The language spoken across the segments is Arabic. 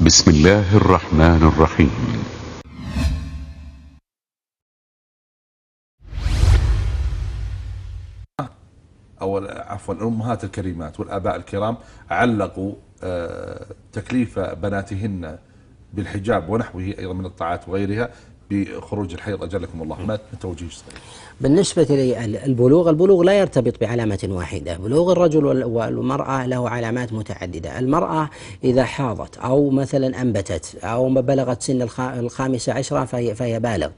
بسم الله الرحمن الرحيم أو عفوا الأمهات الكريمات والآباء الكرام علقوا آه، تكليف بناتهن بالحجاب ونحوه أيضا من الطاعات وغيرها بخروج الحيض أجلكم الله ما من توجيه صحيح بالنسبة للبلوغ البلوغ لا يرتبط بعلامة واحدة بلوغ الرجل والمرأة له علامات متعددة المرأة إذا حاضت أو مثلا أنبتت أو بلغت سن الخامسة عشرة فهي, فهي بالغ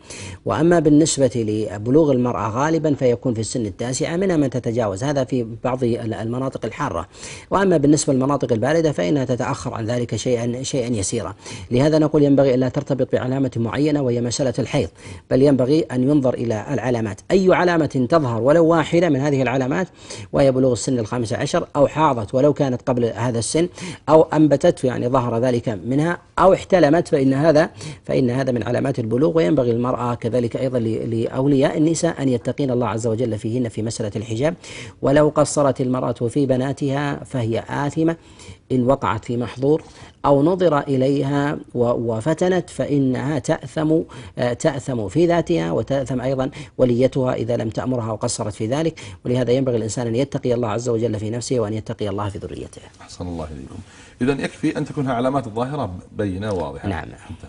وأما بالنسبة لبلوغ المرأة غالبا فيكون في السن التاسعة منها من تتجاوز هذا في بعض المناطق الحارة وأما بالنسبة للمناطق الباردة فإنها تتأخر عن ذلك شيئا شيئا يسيرا لهذا نقول ينبغي ألا ترتبط بعلامة معينة وهي مسألة الحيض بل ينبغي أن ينظر إلى العلامات أي علامة تظهر ولو واحدة من هذه العلامات وهي بلوغ السن الخامسة عشر أو حاضت ولو كانت قبل هذا السن أو أنبتت يعني ظهر ذلك منها أو احتلمت فإن هذا فإن هذا من علامات البلوغ وينبغي المرأة كذلك أيضا لأولياء النساء أن يتقين الله عز وجل فيهن في مسألة الحجاب ولو قصرت المرأة في بناتها فهي آثمة إن وقعت في محظور أو نظر إليها وفتنت فإنها تأثم آه، تأثم في ذاتها وتأثم أيضا وليتها إذا لم تأمرها وقصرت في ذلك ولهذا ينبغي الإنسان أن يتقي الله عز وجل في نفسه وأن يتقي الله في ذريته أحسن الله إليكم إذا يكفي أن تكون علامات الظاهرة بينة واضحة نعم